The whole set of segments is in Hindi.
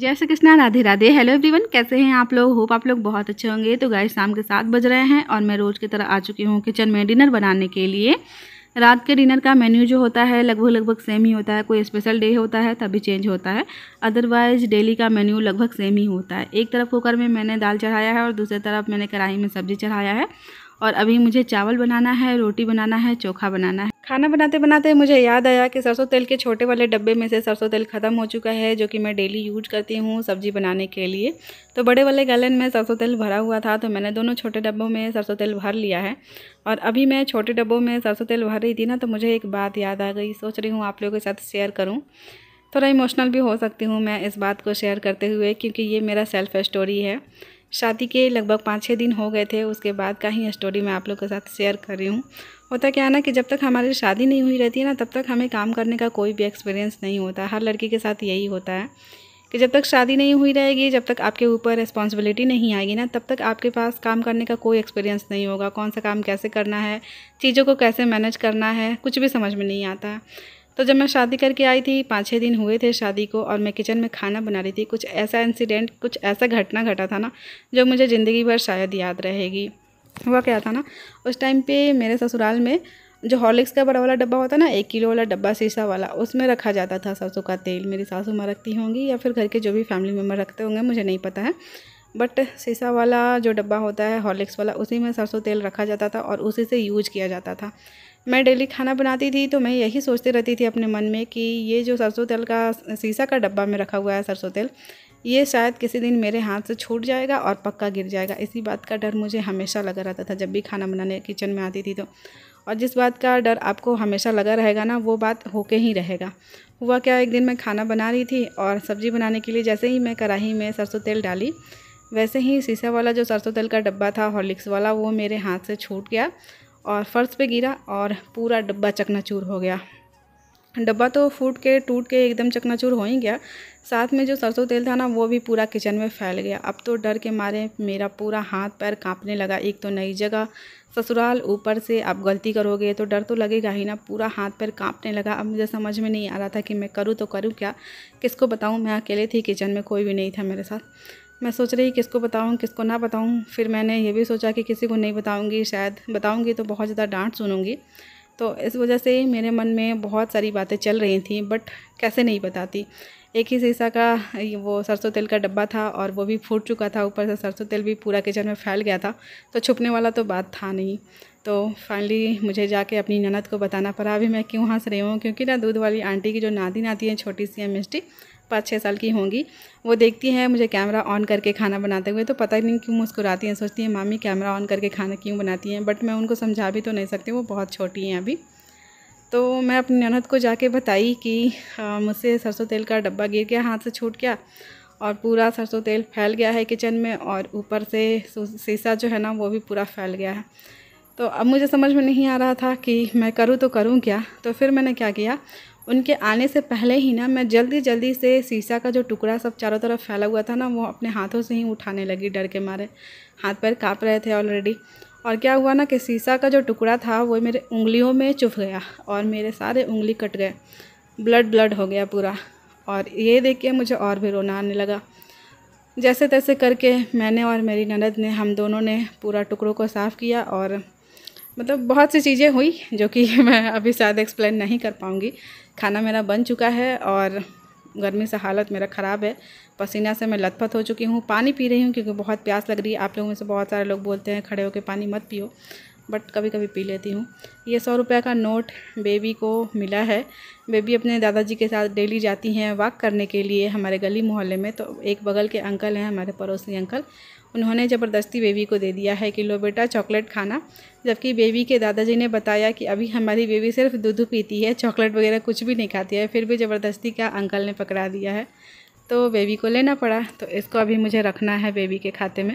जय श्री कृष्णा राधे राधे हेलो एवरीवन कैसे हैं आप लोग होप आप लोग बहुत अच्छे होंगे तो गाय शाम के साथ बज रहे हैं और मैं रोज़ की तरह आ चुकी हूँ किचन में डिनर बनाने के लिए रात के डिनर का मेन्यू जो होता है लगभग लगभग सेम ही होता है कोई स्पेशल डे होता है तभी चेंज होता है अदरवाइज डेली का मेन्यू लगभग सेम ही होता है एक तरफ कुकर में मैंने दाल चढ़ाया है और दूसरी तरफ मैंने कढ़ाई में सब्ज़ी चढ़ाया है और अभी मुझे चावल बनाना है रोटी बनाना है चोखा बनाना है खाना बनाते बनाते मुझे याद आया कि सरसों तेल के छोटे वाले डब्बे में से सरसों तेल ख़त्म हो चुका है जो कि मैं डेली यूज करती हूँ सब्ज़ी बनाने के लिए तो बड़े वाले गैलन में सरसों तेल भरा हुआ था तो मैंने दोनों छोटे डब्बों में सरसों तेल भर लिया है और अभी मैं छोटे डब्बों में सरसों तेल भर रही थी ना तो मुझे एक बात याद आ गई सोच रही हूँ आप लोगों के साथ शेयर करूँ थोड़ा इमोशनल भी हो सकती हूँ मैं इस बात को शेयर करते हुए क्योंकि ये मेरा सेल्फ स्टोरी है शादी के लगभग पाँच छः दिन हो गए थे उसके बाद का ही स्टोरी मैं आप लोग के साथ शेयर कर रही हूँ होता क्या है ना कि जब तक हमारी शादी नहीं हुई रहती है ना तब तक हमें काम करने का कोई भी एक्सपीरियंस नहीं होता हर लड़की के साथ यही होता है कि जब तक शादी नहीं हुई रहेगी जब तक आपके ऊपर रिस्पॉन्सिबिलिटी नहीं आएगी ना तब तक आपके पास काम करने का कोई एक्सपीरियंस नहीं होगा कौन सा काम कैसे करना है चीज़ों को कैसे मैनेज करना है कुछ भी समझ में नहीं आता तो जब मैं शादी करके आई थी पाँच छः दिन हुए थे शादी को और मैं किचन में खाना बना रही थी कुछ ऐसा इंसिडेंट कुछ ऐसा घटना घटा था ना जो मुझे ज़िंदगी भर शायद याद रहेगी हुआ क्या था ना उस टाइम पे मेरे ससुराल में जो हॉर्लिक्स का बड़ा वाला डब्बा होता है ना एक किलो वाला डब्बा शीशा वाला उसमें रखा जाता था सरसों का तेल मेरी सासू माँ रखती होंगी या फिर घर के जो भी फैमिली मेम्बर रखते होंगे मुझे नहीं पता है बट शीशा वाला जो डब्बा होता है हॉर्लिक्स वाला उसी में सरसों तेल रखा जाता था और उसी से यूज किया जाता था मैं डेली खाना बनाती थी तो मैं यही सोचती रहती थी अपने मन में कि ये जो सरसों तेल का शीशा का डब्बा में रखा हुआ है सरसों तेल ये शायद किसी दिन मेरे हाथ से छूट जाएगा और पक्का गिर जाएगा इसी बात का डर मुझे हमेशा लगा रहता था जब भी खाना बनाने किचन में आती थी तो और जिस बात का डर आपको हमेशा लगा रहेगा ना वो बात होके ही रहेगा हुआ क्या एक दिन मैं खाना बना रही थी और सब्ज़ी बनाने के लिए जैसे ही मैं कढ़ाई में सरसों तेल डाली वैसे ही शीशा वाला जो सरसों तेल का डब्बा था हॉर्लिक्स वाला वो मेरे हाथ से छूट गया और फर्श पे गिरा और पूरा डब्बा चकनाचूर हो गया डब्बा तो फूट के टूट के एकदम चकनाचूर हो ही गया साथ में जो सरसों तेल था ना वो भी पूरा किचन में फैल गया अब तो डर के मारे मेरा पूरा हाथ पैर कांपने लगा एक तो नई जगह ससुराल ऊपर से अब गलती करोगे तो डर तो लगेगा ही ना पूरा हाथ पैर कांपने लगा अब मुझे समझ में नहीं आ रहा था कि मैं करूँ तो करूँ क्या किसको बताऊँ मैं अकेले थी किचन में कोई भी नहीं था मेरे साथ मैं सोच रही किसको बताऊँ किसको ना बताऊँ फिर मैंने ये भी सोचा कि किसी को नहीं बताऊँगी शायद बताऊँगी तो बहुत ज़्यादा डांट सुनूँगी तो इस वजह से मेरे मन में बहुत सारी बातें चल रही थी बट कैसे नहीं बताती एक ही शीशा का वो सरसों तेल का डब्बा था और वो भी फूट चुका था ऊपर से सरसों तेल भी पूरा किचन में फैल गया था तो छुपने वाला तो बात था नहीं तो फाइनली मुझे जाके अपनी ननद को बताना पड़ा अभी मैं क्यों हंस रही हूँ क्योंकि ना दूध वाली आंटी की जो नादी नाती है छोटी सी है मिष्टी पाँच छः साल की होंगी वो देखती हैं मुझे कैमरा ऑन करके खाना बनाते हुए तो पता ही नहीं क्यों मुस्कुराती हैं सोचती हैं मामी कैमरा ऑन करके खाना क्यों बनाती हैं बट मैं उनको समझा भी तो नहीं सकती वो बहुत छोटी हैं अभी तो मैं अपनी ननद को जाके बताई कि मुझसे सरसों तेल का डब्बा गिर गया हाथ से छूट गया और पूरा सरसों तेल फैल गया है किचन में और ऊपर से शीशा जो है ना वो भी पूरा फैल गया है तो अब मुझे समझ में नहीं आ रहा था कि मैं करूँ तो करूँ क्या तो फिर मैंने क्या किया उनके आने से पहले ही ना मैं जल्दी जल्दी से शीशा का जो टुकड़ा सब चारों तरफ फैला हुआ था ना वो अपने हाथों से ही उठाने लगी डर के मारे हाथ पैर काँप रहे थे ऑलरेडी और क्या हुआ ना कि शीशा का जो टुकड़ा था वो मेरे उंगलियों में चुभ गया और मेरे सारे उंगली कट गए ब्लड ब्लड हो गया पूरा और ये देख के मुझे और भी रोना आने लगा जैसे तैसे करके मैंने और मेरी ननद ने हम दोनों ने पूरा टुकड़ों को साफ़ किया और मतलब बहुत सी चीज़ें हुई जो कि मैं अभी शायद एक्सप्लेन नहीं कर पाऊँगी खाना मेरा बन चुका है और गर्मी से हालत मेरा ख़राब है पसीना से मैं लथपथ हो चुकी हूँ पानी पी रही हूँ क्योंकि बहुत प्यास लग रही है आप लोगों में से बहुत सारे लोग बोलते हैं खड़े होकर पानी मत पियो बट कभी कभी पी लेती हूँ ये सौ रुपये का नोट बेबी को मिला है बेबी अपने दादाजी के साथ डेली जाती हैं वॉक करने के लिए हमारे गली मोहल्ले में तो एक बगल के अंकल हैं हमारे पड़ोसी अंकल उन्होंने ज़बरदस्ती बेबी को दे दिया है कि लो बेटा चॉकलेट खाना जबकि बेबी के दादाजी ने बताया कि अभी हमारी बेबी सिर्फ दूध पीती है चॉकलेट वगैरह कुछ भी नहीं खाती है फिर भी ज़बरदस्ती का अंकल ने पकड़ा दिया है तो बेबी को लेना पड़ा तो इसको अभी मुझे रखना है बेबी के खाते में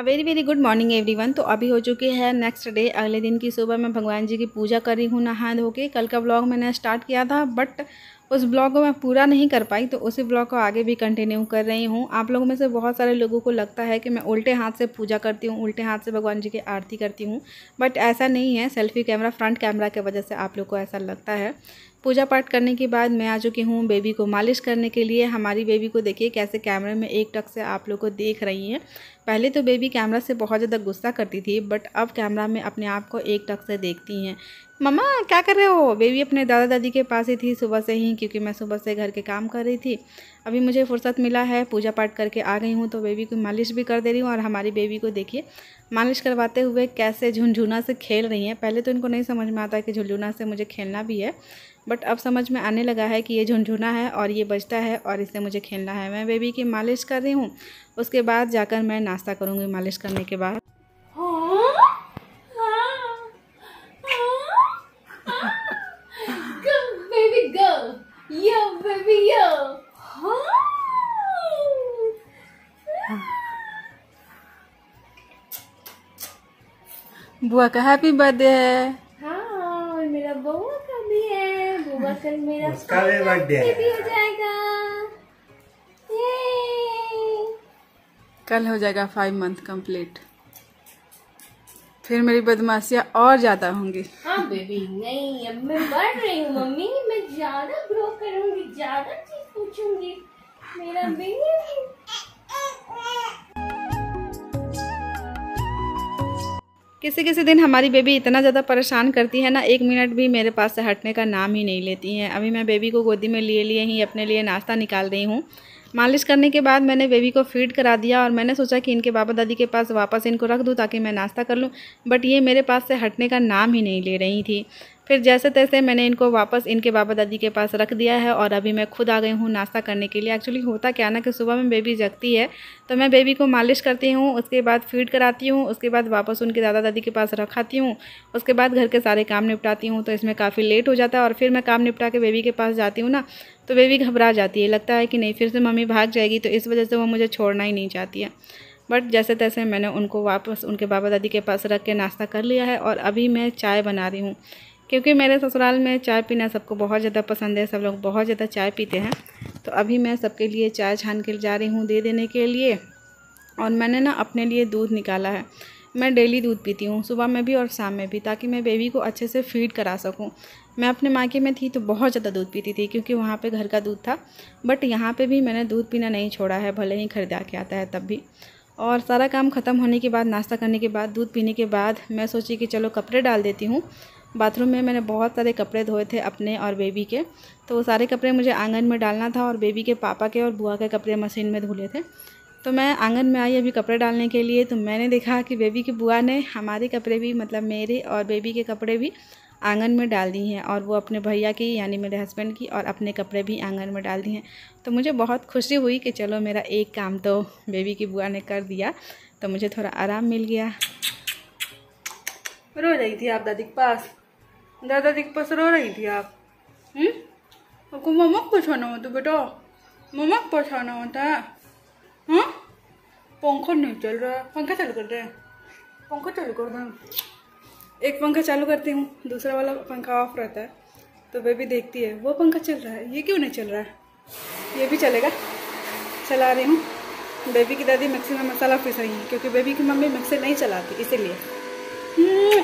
a very very good morning everyone तो अभी हो चुकी है नेक्स्ट डे अगले दिन की सुबह मैं भगवान जी की पूजा कर रही हूँ नहा धो के कल का ब्लॉग मैंने स्टार्ट किया था बट उस ब्लॉग को मैं पूरा नहीं कर पाई तो उसी ब्लॉग को आगे भी कंटिन्यू कर रही हूँ आप लोगों में से बहुत सारे लोगों को लगता है कि मैं उल्टे हाथ से पूजा करती हूँ उल्टे हाथ से भगवान जी की आरती करती हूँ बट ऐसा नहीं है सेल्फी कैमरा फ्रंट कैमरा की वजह से आप लोग को ऐसा लगता है पूजा पाठ करने के बाद मैं आ चुकी हूँ बेबी को मालिश करने के लिए हमारी बेबी को देखिए कैसे कैमरे में एक टक से आप लोग को देख रही हैं पहले तो बेबी कैमरा से बहुत ज़्यादा गुस्सा करती थी बट अब कैमरा में अपने आप को एक टक से देखती हैं मम्मा क्या कर रहे हो बेबी अपने दादा दादी के पास ही थी सुबह से ही क्योंकि मैं सुबह से घर के काम कर रही थी अभी मुझे फ़ुर्सत मिला है पूजा पाठ करके आ गई हूँ तो बेबी को मालिश भी कर दे रही हूँ और हमारी बेबी को देखिए मालिश करवाते हुए कैसे झुनझुना से खेल रही हैं पहले तो इनको नहीं समझ में आता कि झुनझुना से मुझे खेलना भी है बट अब समझ में आने लगा है कि ये झुनझुना है और ये बजता है और इससे मुझे खेलना है मैं बेबी की मालिश कर रही हूँ उसके बाद जाकर मैं नाश्ता करूँगी मालिश करने के बाद बुआ का हैप्पी बर्थडे है होगा कल मेरा उसका भी बर्थडे है हो जाएगा कल हो जाएगा फाइव मंथ कंप्लीट फिर मेरी बदमाशियाँ और ज्यादा होंगी हाँ बेबी नहीं अब मैं बढ़ रही हूँ मम्मी मैं ज्यादा ग्रो करूँगी ज्यादा चीज पूछूंगी मेरा बेबी किसी किसी दिन हमारी बेबी इतना ज़्यादा परेशान करती है ना एक मिनट भी मेरे पास से हटने का नाम ही नहीं लेती हैं अभी मैं बेबी को गोदी में लिए लिए ही अपने लिए नाश्ता निकाल रही हूँ मालिश करने के बाद मैंने बेबी को फीड करा दिया और मैंने सोचा कि इनके बाबा दादी के पास वापस इनको रख दूँ ताकि मैं नाश्ता कर लूँ बट ये मेरे पास से हटने का नाम ही नहीं ले रही थी फिर जैसे तैसे मैंने इनको वापस इनके बाबा दादी के पास रख दिया है और अभी मैं खुद आ गई हूँ नाश्ता करने के लिए एक्चुअली होता क्या ना कि सुबह में बेबी जगती है तो मैं बेबी को मालिश करती हूँ उसके बाद फीड कराती हूँ उसके बाद वापस उनके दादा दादी के पास रखाती हूँ उसके बाद घर के सारे काम निपटाती हूँ तो इसमें काफ़ी लेट हो जाता है और फिर मैं काम निपटा के बेबी के पास जाती हूँ ना तो बेबी घबरा जाती है लगता है कि नहीं फिर से मम्मी भाग जाएगी तो इस वजह से वो मुझे छोड़ना ही नहीं चाहती है बट जैसे तैसे मैंने उनको वापस उनके बाबा दादी के पास रख के नाश्ता कर लिया है और अभी मैं चाय बना रही हूँ क्योंकि मेरे ससुराल में चाय पीना सबको बहुत ज़्यादा पसंद है सब लोग बहुत ज़्यादा चाय पीते हैं तो अभी मैं सबके लिए चाय छान के जा रही हूँ दे देने के लिए और मैंने ना अपने लिए दूध निकाला है मैं डेली दूध पीती हूँ सुबह में भी और शाम में भी ताकि मैं बेबी को अच्छे से फीड करा सकूँ मैं अपने मायके में थी तो बहुत ज़्यादा दूध पीती थी क्योंकि वहाँ पे घर का दूध था बट यहाँ पे भी मैंने दूध पीना नहीं छोड़ा है भले ही खरीदा के आता है तब भी और सारा काम ख़त्म होने के बाद नाश्ता करने के बाद दूध पीने के बाद मैं सोची कि चलो कपड़े डाल देती हूँ बाथरूम में मैंने बहुत सारे कपड़े धोए थे अपने और बेबी के तो वो सारे कपड़े मुझे आंगन में डालना था और बेबी के पापा के और बुआ के कपड़े मशीन में धुले थे तो मैं आंगन में आई अभी कपड़े डालने के लिए तो मैंने देखा कि बेबी की बुआ ने हमारे कपड़े भी मतलब मेरे और बेबी के कपड़े भी आंगन में डाल दी हैं और वो अपने भैया की यानी मेरे हस्बैंड की और अपने कपड़े भी आंगन में डाल दिए हैं तो मुझे बहुत खुशी हुई कि चलो मेरा एक काम तो बेबी की बुआ ने कर दिया तो मुझे थोड़ा आराम मिल गया रो रही थी आप दादी के पास दादाजी के पास रो रही थी आप हम्म? आपको मोमो पूछाना हो तो बेटा मोमो पूछाना होता हाँ पंखा नहीं चल रहा पंखा चालू कर दे पंखा चालू कर दे एक पंखा चालू करती हूँ दूसरा वाला पंखा ऑफ रहता है तो बेबी देखती है वो पंखा चल रहा है ये क्यों नहीं चल रहा है ये भी चलेगा चला रही हूँ बेबी की दादी मिक्सी में मसाला पीस रही है क्योंकि बेबी की मम्मी मिक्सी नहीं चलाती इसीलिए हम्म,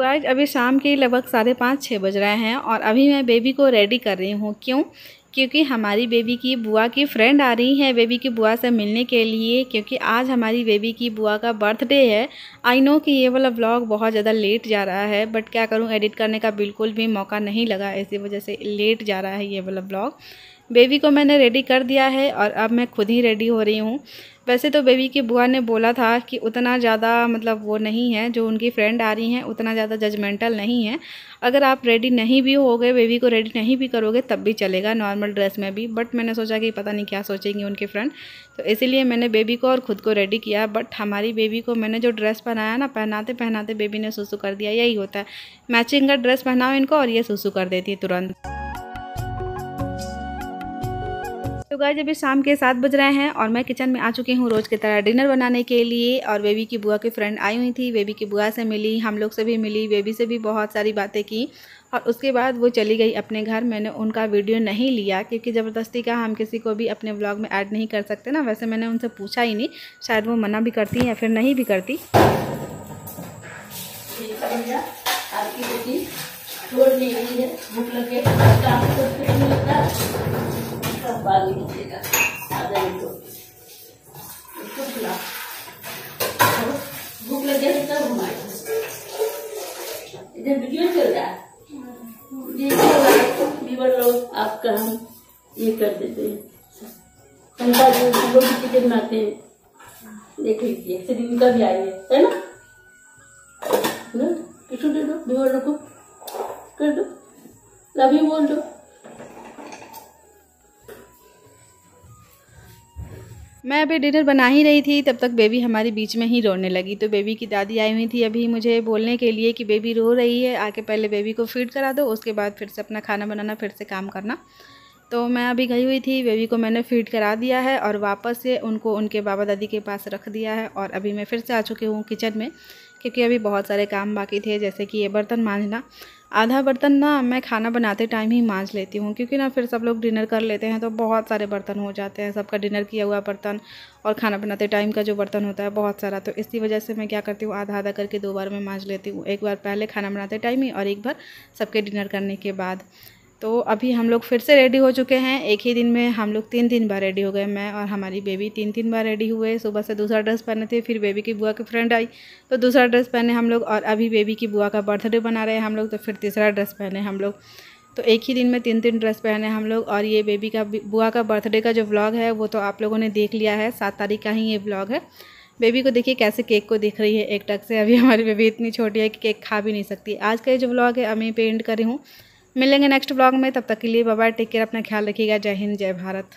गाइज अभी शाम के लगभग साढ़े पाँच छः बज रहे हैं और अभी मैं बेबी को रेडी कर रही हूँ क्यों क्योंकि हमारी बेबी की बुआ की फ्रेंड आ रही है बेबी की बुआ से मिलने के लिए क्योंकि आज हमारी बेबी की बुआ का बर्थडे है आई नो कि ये वाला ब्लॉग बहुत ज़्यादा लेट जा रहा है बट क्या करूँ एडिट करने का बिल्कुल भी मौका नहीं लगा इसी वजह से लेट जा रहा है ये वाला ब्लॉग बेबी को मैंने रेडी कर दिया है और अब मैं खुद ही रेडी हो रही हूँ वैसे तो बेबी की बुआ ने बोला था कि उतना ज़्यादा मतलब वो नहीं है जो उनकी फ्रेंड आ रही हैं उतना ज़्यादा जजमेंटल नहीं है अगर आप रेडी नहीं भी होगे बेबी को रेडी नहीं भी करोगे तब भी चलेगा नॉर्मल ड्रेस में भी बट मैंने सोचा कि पता नहीं क्या सोचेंगी उनकी फ्रेंड तो इसीलिए मैंने बेबी को और ख़ुद को रेडी किया बट हमारी बेबी को मैंने जो ड्रेस पहनाया ना पहनाते पहनाते बेबी ने सुसू कर दिया यही होता है मैचिंग का ड्रेस पहनाओ इनको और ये सुसू कर देती है तुरंत गाय जब शाम के सात बज रहे हैं और मैं किचन में आ चुकी हूँ रोज़ की तरह डिनर बनाने के लिए और बेबी की बुआ की फ्रेंड आई हुई थी बेबी की बुआ से मिली हम लोग से भी मिली बेबी से भी बहुत सारी बातें की और उसके बाद वो चली गई अपने घर मैंने उनका वीडियो नहीं लिया क्योंकि ज़बरदस्ती का हम किसी को भी अपने ब्लॉग में ऐड नहीं कर सकते ना वैसे मैंने उनसे पूछा ही नहीं शायद वो मना भी करती या फिर नहीं भी करती आपकी बेटी छोड़ नहीं रही है भूख लगे अच्छा काम तो नहीं लगता तो। भूख लग जाए तो तब हम इधर वीडियो चल रहा है आपका हम ये कर देते हैं ठंडा जो हम किचन में आते हैं देख लीजिए शरीर का भी आई है ना किसको दे दो बीवर लोग को कर दो रवि बोल दो मैं अभी डिनर बना ही रही थी तब तक बेबी हमारी बीच में ही रोने लगी तो बेबी की दादी आई हुई थी अभी मुझे बोलने के लिए कि बेबी रो रही है आके पहले बेबी को फीड करा दो उसके बाद फिर से अपना खाना बनाना फिर से काम करना तो मैं अभी गई हुई थी बेबी को मैंने फीड करा दिया है और वापस से उनको उनके बाबा दादी के पास रख दिया है और अभी मैं फिर से आ चुकी हूँ किचन में क्योंकि अभी बहुत सारे काम बाकी थे जैसे कि ये बर्तन मांझना आधा बर्तन ना मैं खाना बनाते टाइम ही मांज लेती हूँ क्योंकि ना फिर सब लोग डिनर कर लेते हैं तो बहुत सारे बर्तन हो जाते हैं सबका डिनर किया हुआ बर्तन और खाना बनाते टाइम का जो बर्तन होता है बहुत सारा तो इसी वजह से मैं क्या करती हूँ आधा आधा करके दो बार मैं मांज लेती हूँ एक बार पहले खाना बनाते टाइम ही और एक बार सबके डिनर करने के बाद तो अभी हम लोग फिर से रेडी हो चुके हैं एक ही दिन में हम लोग तीन तीन बार रेडी हो गए मैं और हमारी बेबी तीन तीन बार रेडी हुए सुबह से दूसरा ड्रेस पहने थे फिर बेबी की बुआ की फ्रेंड आई तो दूसरा ड्रेस पहने हम लोग और अभी बेबी की बुआ का बर्थडे बना रहे हैं हम लोग तो फिर तीसरा ड्रेस पहने हम लोग तो एक ही दिन में तीन तीन ड्रेस पहने हम लोग और ये बेबी का बुआ का बर्थडे का जो ब्लॉग है वो तो आप लोगों ने देख लिया है सात तारीख का ही ये ब्लॉग है बेबी को देखिए कैसे केक को देख रही है एक टक से अभी हमारी बेबी इतनी छोटी है कि केक खा भी नहीं सकती आज का ये जो ब्लॉग है अभी पेंट करी हूँ मिलेंगे नेक्स्ट ब्लॉग में तब तक के लिए बाय टेक केयर अपना ख्याल रखिएगा जय हिंद जय भारत